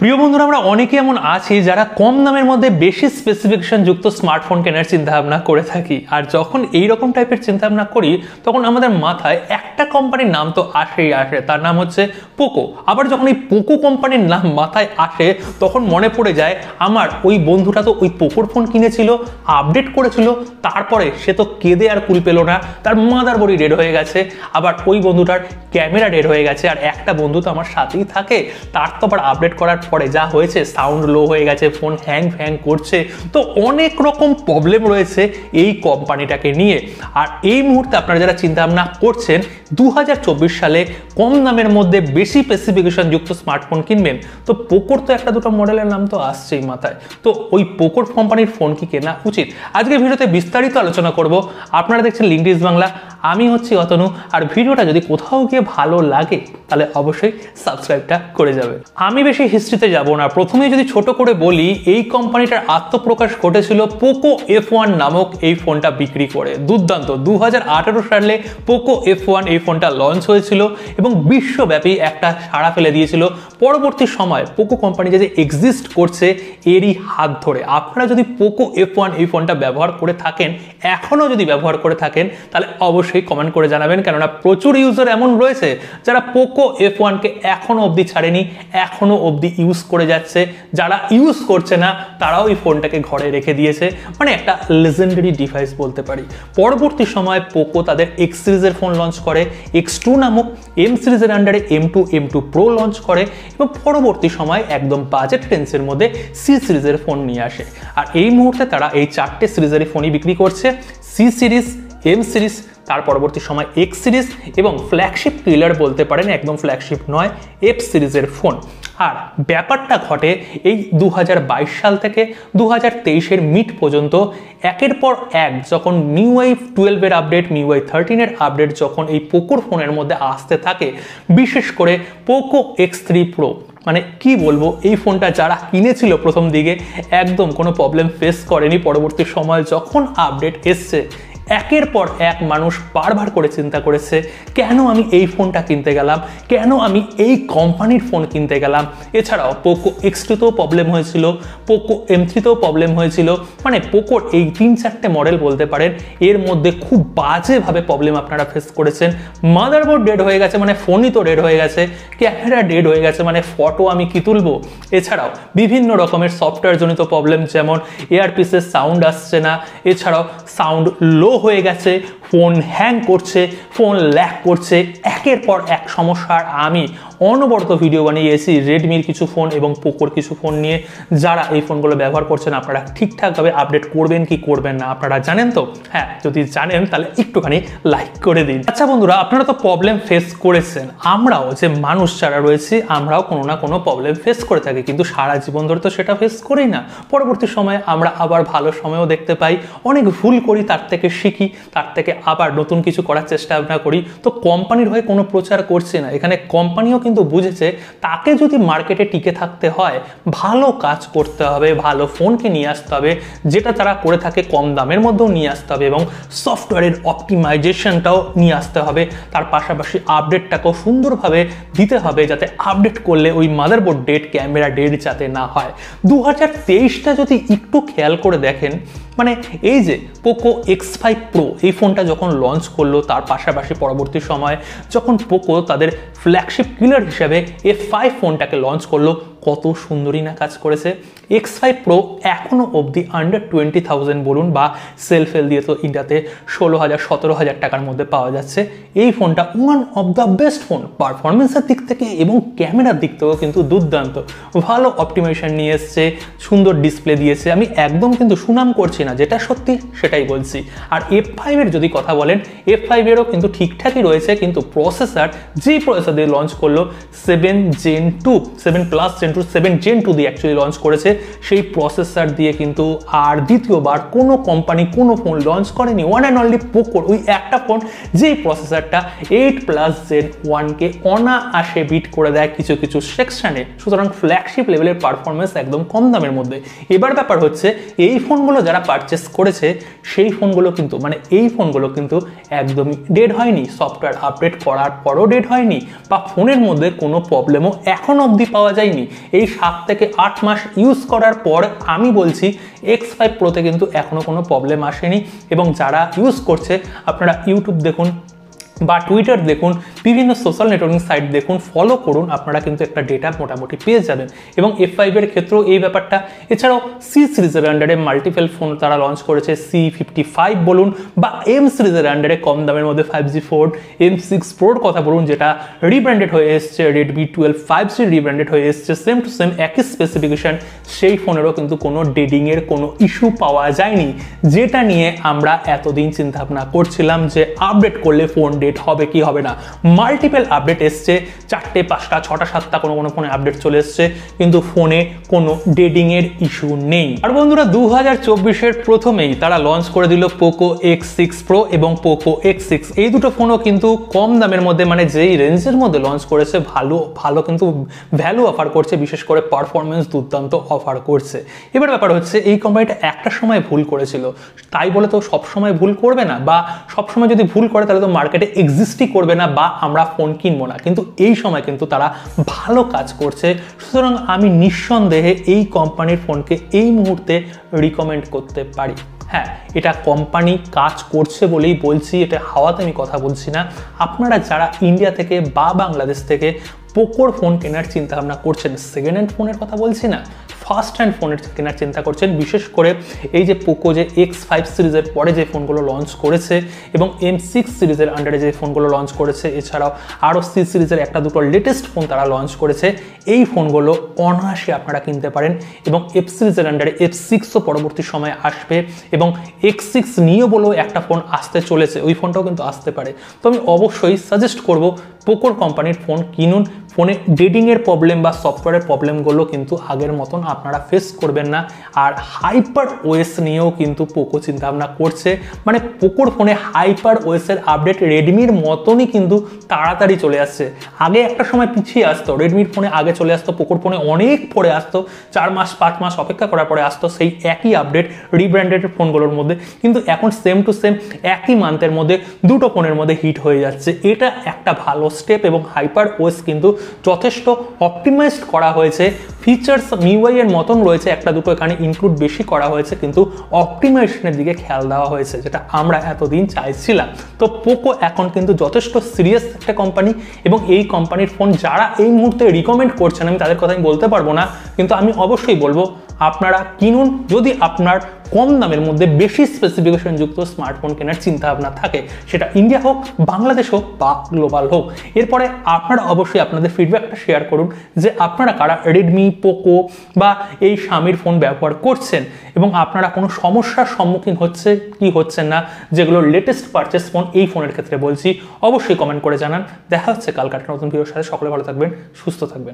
প্রিয় বন্ধুরা আমরা অনেকে এমন আছি যারা কম দামের মধ্যে বেশি স্পেসিফিকেশন যুক্ত স্মার্টফোন কেনার চিন্তাভাবনা করে থাকি আর যখন এই রকম টাইপের চিন্তাভাবনা করি তখন আমাদের মাথায় একটা কোম্পানির নাম তো আসেই আসে তার নাম হচ্ছে পোকো আবার যখন এই পোকো কোম্পানির নাম মাথায় আসে তখন মনে পড়ে যায় আমার ওই বন্ধুটা তো ওই পোকোর ফোন কিনেছিল আপডেট করেছিল তারপরে সে তো কেঁদে আর কুল পেল না তার মাদার বড়ি রেড হয়ে গেছে আবার ওই বন্ধুটার ক্যামেরা রেড হয়ে গেছে আর একটা বন্ধু তো আমার সাথেই থাকে তার তো আবার আপডেট করার পরে যা হয়েছে সাউন্ড লো হয়ে গেছে ফোন হ্যাং ফ্যাং করছে তো অনেক রকম প্রবলেম রয়েছে এই কোম্পানিটাকে নিয়ে আর এই মুহূর্তে আপনারা যারা চিন্তাভাবনা করছেন দু সালে কম দামের মধ্যে বেশি স্পেসিফিকেশন যুক্ত স্মার্টফোন কিনবেন তো পোকোর তো একটা দুটো মডেলের নাম তো আসছেই মাথায় তো ওই পোকোর কোম্পানির ফোন কি কেনা উচিত আজকে ভিডিওতে বিস্তারিত আলোচনা করব আপনারা দেখছেন লিঙ্ক বাংলা আমি হচ্ছি অতনু আর ভিডিওটা যদি কোথাও গিয়ে ভালো লাগে তাহলে অবশ্যই সাবস্ক্রাইবটা করে যাবে আমি বেশি হিস্ট্রিতে যাব না প্রথমে যদি ছোট করে বলি এই কোম্পানিটার আত্মপ্রকাশ ঘটেছিল পোকো এফ ওয়ান নামক এই ফোনটা বিক্রি করে দুর্দান্ত দু সালে পোকো এফ ওয়ান এই ফোনটা লঞ্চ হয়েছিল এবং বিশ্বব্যাপী একটা সাড়া ফেলে দিয়েছিল পরবর্তী সময় পোকো কোম্পানি যে এক্সিস্ট করছে এরই হাত ধরে আপনারা যদি পোকো এফ ওয়ান এই ফোনটা ব্যবহার করে থাকেন এখনও যদি ব্যবহার করে থাকেন তাহলে অবশ্যই অবশ্যই কমেন্ট করে জানাবেন কেননা প্রচুর ইউজার এমন রয়েছে যারা পোকো এফ ওয়ানকে এখনও অবধি ছাড়েনি এখনও অবধি ইউজ করে যাচ্ছে যারা ইউজ করছে না তারাও এই ফোনটাকে ঘরে রেখে দিয়েছে মানে একটা লেজেন্ডারি ডিভাইস বলতে পারি পরবর্তী সময় পোকো তাদের এক্স সিরিজের ফোন লঞ্চ করে এক্স টু নামক এম সিরিজের আন্ডারে M two M two pro launch করে এবং পরবর্তী সময় একদম বাজেট রেঞ্জের মধ্যে সি সিরিজের ফোন নিয়ে আসে আর এই মুহূর্তে তারা এই চারটে সিরিজের ফোনই বিক্রি করছে সি সিরিজ এম সিরিজ তার পরবর্তী সময় এক্স সিরিজ এবং ফ্ল্যাগশিপ কিলার বলতে পারেন একদম ফ্ল্যাগশিপ নয় এফ সিরিজের ফোন আর ব্যাপারটা ঘটে এই দু সাল থেকে দু হাজার মিড পর্যন্ত একের পর এক যখন মিউআই টুয়েলভের আপডেট মিউআই থার্টিনের আপডেট যখন এই পোকোর ফোনের মধ্যে আসতে থাকে বিশেষ করে পোকো এক্স থ্রি প্রো মানে কি বলবো এই ফোনটা যারা কিনেছিল প্রথম দিকে একদম কোনো প্রবলেম ফেস করেনি পরবর্তী সময় যখন আপডেট এসছে একের পর এক মানুষ বারবার করে চিন্তা করেছে কেন আমি এই ফোনটা কিনতে গেলাম কেন আমি এই কোম্পানির ফোন কিনতে গেলাম এছাড়াও পোকো এক্স থ্রিতেও প্রবলেম হয়েছিল পোকো এম থ্রিতেও প্রবলেম হয়েছিল মানে পোকোর এই তিন চারটে মডেল বলতে পারেন এর মধ্যে খুব বাজেভাবে প্রবলেম আপনারা ফেস করেছেন মাদারবোর্ড ডেড হয়ে গেছে মানে ফোনই তো ডেড হয়ে গেছে ক্যামেরা ডেড হয়ে গেছে মানে ফটো আমি কি তুলবো এছাড়াও বিভিন্ন রকমের সফটওয়্যারজনিত প্রবলেম যেমন এয়ারপিসের সাউন্ড আসছে না এছাড়াও সাউন্ড লো হয়ে গেছে ফোন হ্যাং করছে ফোন ল্যাক করছে একের পর এক সমস্যার আমি অনবরত ভিডিও বানিয়ে এসি রেডমির কিছু ফোন এবং পোকোর কিছু ফোন নিয়ে যারা এই ফোনগুলো ব্যবহার করছেন আপনারা ঠিকঠাকভাবে আপডেট করবেন কি করবেন না আপনারা জানেন তো হ্যাঁ যদি জানেন তাহলে একটুখানি লাইক করে দিন আচ্ছা বন্ধুরা আপনারা তো প্রবলেম ফেস করেছেন আমরাও যে মানুষ যারা রয়েছি আমরাও কোনো না কোনো প্রবলেম ফেস করে থাকি কিন্তু সারা জীবন ধরে তো সেটা ফেস করি না পরবর্তী সময়ে আমরা আবার ভালো সময়ও দেখতে পাই অনেক ভুল করি তার থেকে শিখি তার থেকে আবার নতুন কিছু করার চেষ্টা আমরা করি তো কোম্পানির হয়ে কোনো প্রচার করছে না এখানে কোম্পানিও কিন্তু কিন্তু বুঝেছে তাকে যদি মার্কেটে টিকে থাকতে হয় ভালো কাজ করতে হবে ভালো ফোনকে নিয়ে আসতে হবে যেটা তারা করে থাকে কম দামের মধ্যেও নিয়ে আসতে হবে এবং সফটওয়্যারের অপটিমাইজেশনটাও নিয়ে আসতে হবে তার পাশাপাশি আপডেটটাকেও সুন্দরভাবে দিতে হবে যাতে আপডেট করলে ওই মাদারবোর্ড ডেট ক্যামেরা ডেট যাতে না হয় দু হাজার তেইশটা যদি একটু খেয়াল করে দেখেন মানে এই যে পোকো এক্স ফাইভ প্রো এই ফোনটা যখন লঞ্চ করলো তার পাশাপাশি পরবর্তী সময়ে যখন পোকো তাদের ফ্ল্যাগশিপ কিলার হিসেবে এ ফাইভ ফোনটাকে লঞ্চ করলো কত সুন্দরী না কাজ করেছে এক্স ফাইভ প্রো এখনও অবধি আন্ডার টোয়েন্টি থাউজেন্ড বলুন বা সেল ফেল দিয়ে তো ইন্ডিয়াতে ষোলো হাজার সতেরো হাজার টাকার মধ্যে পাওয়া যাচ্ছে এই ফোনটা one of the best phone পারফরমেন্সের দিক থেকে এবং ক্যামেরার দিক থেকেও কিন্তু দুর্দান্ত ভালো অপটিমাইজেশন নিয়ে এসছে সুন্দর ডিসপ্লে দিয়েছে আমি একদম কিন্তু সুনাম করছি না যেটা সত্যি সেটাই বলছি আর এফ ফাইভের যদি কথা বলেন এফ ফাইভেরও কিন্তু ঠিকঠাকই রয়েছে কিন্তু প্রসেসর যে প্রসেসর দিয়ে লঞ্চ করলো seven gen two seven plus gen Android seven gen two দিয়ে অ্যাকচুয়ালি লঞ্চ করেছে সেই প্রসেসর দিয়ে কিন্তু আর দ্বিতীয়বার কোনো কোম্পানি কোনো ফোন লঞ্চ করেনি ওয়ান অ্যান্ড অনলি পোকোর ওই একটা ফোন যেই প্রসেসরটা এইট প্লাস জেন ওয়ানকে অনায়াসে বিট করে দেয় কিছু কিছু সেকশানে সুতরাং ফ্ল্যাগশিপ লেভেলের পারফরমেন্স একদম কম দামের মধ্যে এবার ব্যাপার হচ্ছে এই ফোনগুলো যারা পারচেস করেছে সেই ফোনগুলো কিন্তু মানে এই ফোনগুলো কিন্তু একদমই ডেড হয়নি সফটওয়্যার আপডেট করার পরও ডেড হয়নি বা ফোনের মধ্যে কোনো প্রবলেমও এখন অবধি পাওয়া যায়নি এই সাত থেকে আট মাস ইউজ করার পর আমি বলছি এক্স ফাইভ প্রোতে কিন্তু এখনও কোনো প্রবলেম আসেনি এবং যারা ইউজ করছে আপনারা ইউটিউব দেখুন বা টুইটার দেখুন বিভিন্ন সোশ্যাল নেটওয়ার্কিং সাইট দেখুন ফলো করুন আপনারা কিন্তু একটা ডেটা মোটামুটি পেয়ে যাবেন এবং এফ ফাইভের ক্ষেত্রেও এই ব্যাপারটা এছাড়াও সি সিরিজের আন্ডারে মাল্টিপেল ফোন তারা লঞ্চ করেছে সি ফিফটি ফাইভ বলুন বা এম সিরিজের আন্ডারে কম দামের মধ্যে five G four M six প্রোর কথা বলুন যেটা রিব্র্যান্ডেড হয়ে এসছে Redmi twelve five G rebranded হয়ে এসছে সেম টু সেম একই স্পেসিফিকেশান সেই ফোনেরও কিন্তু কোনো ডেডিংয়ের কোনো ইস্যু পাওয়া যায়নি যেটা নিয়ে আমরা এতদিন চিন্তাভাবনা করছিলাম যে আপডেট করলে ফোন ডেট হবে কি হবে না মাল্টিপেল আপডেট এসছে চারটে পাঁচটা ছটা সাতটা কোনো কোনো ফোনে আপডেট চলে এসছে কিন্তু ফোনে কোনো ডেডিংয়ের ইস্যু নেই আর বন্ধুরা দু হাজার চব্বিশের প্রথমেই তারা লঞ্চ করে দিল পোকো এক্স সিক্স প্রো এবং পোকো এক্স সিক্স এই দুটো ফোনও কিন্তু কম দামের মধ্যে মানে যেই রেঞ্জের মধ্যে লঞ্চ করেছে ভালো ভালো কিন্তু ভ্যালু অফার করছে বিশেষ করে পারফরমেন্স দুর্দান্ত অফার করছে এবার ব্যাপার হচ্ছে এই কোম্পানিটা একটা সময় ভুল করেছিল তাই বলে তো সবসময় ভুল করবে না বা সবসময় যদি ভুল করে তাহলে তো মার্কেটে এক্সিস্টই করবে না বা আমরা ফোন কিনবো না কিন্তু এই সময় কিন্তু তারা ভালো কাজ করছে সুতরাং আমি নিঃসন্দেহে এই কোম্পানির ফোনকে এই মুহূর্তে রিকমেন্ড করতে পারি হ্যাঁ এটা কোম্পানি কাজ করছে বলেই বলছি এটা হাওয়াতে আমি কথা বলছি না আপনারা যারা ইন্ডিয়া থেকে বা বাংলাদেশ থেকে পোকোর ফোন কেনার চিন্তা ভাবনা করছেন সেকেন্ড হ্যান্ড ফোনের কথা বলছি না ফার্স্ট হ্যান্ড ফোনের কেনার চিন্তা করছেন বিশেষ করে এই যে পোকো যে এক্স ফাইভ সিরিজের পরে যে ফোনগুলো লঞ্চ করেছে এবং এম সিক্স সিরিজের আন্ডারে যে ফোনগুলো লঞ্চ করেছে এছাড়াও আরও সি সিরিজের একটা দুটো লেটেস্ট ফোন তারা লঞ্চ করেছে এই ফোনগুলো অনায়াসে আপনারা কিনতে পারেন এবং এফ সিরিজের আন্ডারে এফ সিক্সও পরবর্তী সময়ে আসবে এবং এক্স সিক্স নিয়েও বলেও একটা ফোন আসতে চলেছে ওই ফোনটাও কিন্তু আসতে পারে তো আমি অবশ্যই সাজেস্ট করব পোকোর কোম্পানির ফোন কিনুন ফোনে ডেডিংয়ের প্রবলেম বা সফটওয়্যারের প্রবলেমগুলো কিন্তু আগের মতন আপনারা ফেস করবেন না আর হাইপার ওয়েস নিয়েও কিন্তু পোকো চিন্তাভাবনা করছে মানে পোকোর ফোনে হাইপার ওয়েসের আপডেট রেডমির মতনই কিন্তু তাড়াতাড়ি চলে আসছে আগে একটা সময় পিছিয়ে আসতো রেডমির ফোনে আগে চলে আসতো পোকোর ফোনে অনেক পরে আসতো চার মাস পাঁচ মাস অপেক্ষা করার পরে আসতো সেই একই আপডেট রিব্র্যান্ডেড ফোনগুলোর মধ্যে কিন্তু এখন সেম টু সেম একই মান্থের মধ্যে দুটো ফোনের মধ্যে হিট হয়ে যাচ্ছে এটা একটা ভালো স্টেপ এবং হাইপার ওয়েস কিন্তু যথেষ্ট অপটিমাইজড করা হয়েছে ফিচার্স মিউআই এর মতন রয়েছে একটা দুটো এখানে ইনক্লুড বেশি করা হয়েছে কিন্তু অপটিমাইজেশনের দিকে খেয়াল দেওয়া হয়েছে যেটা আমরা এতদিন চাইছিলাম তো পোকো এখন কিন্তু যথেষ্ট সিরিয়াস একটা কোম্পানি এবং এই কোম্পানির ফোন যারা এই মুহূর্তে রিকমেন্ড করছেন আমি তাদের কথা আমি বলতে পারবো না কিন্তু আমি অবশ্যই বলবো আপনারা কিনুন যদি আপনার কম দামের মধ্যে বেশি স্পেসিফিকেশনযুক্ত স্মার্টফোন কেনার চিন্তাভাবনা থাকে সেটা ইন্ডিয়া হোক বাংলাদেশ হোক বা গ্লোবাল হোক এরপরে আপনারা অবশ্যই আপনাদের ফিডব্যাকটা শেয়ার করুন যে আপনারা কারা রেডমি পোকো বা এই স্বামীর ফোন ব্যবহার করছেন এবং আপনারা কোনো সমস্যার সম্মুখীন হচ্ছে কি হচ্ছেন না যেগুলো লেটেস্ট পারচেস ফোন এই ফোনের ক্ষেত্রে বলছি অবশ্যই কমেন্ট করে জানান দেখা হচ্ছে কালকাটা নতুন ভিডিওর সাথে সকলে ভালো থাকবেন সুস্থ থাকবেন